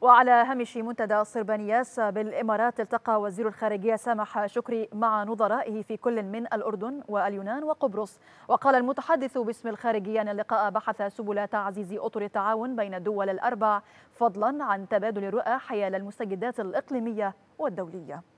وعلى هامش منتدى صربانياس بالإمارات التقى وزير الخارجية سامح شكري مع نظرائه في كل من الأردن واليونان وقبرص وقال المتحدث باسم الخارجية أن اللقاء بحث سبل تعزيز أطر التعاون بين الدول الأربع فضلا عن تبادل الرؤى حيال المستجدات الإقليمية والدولية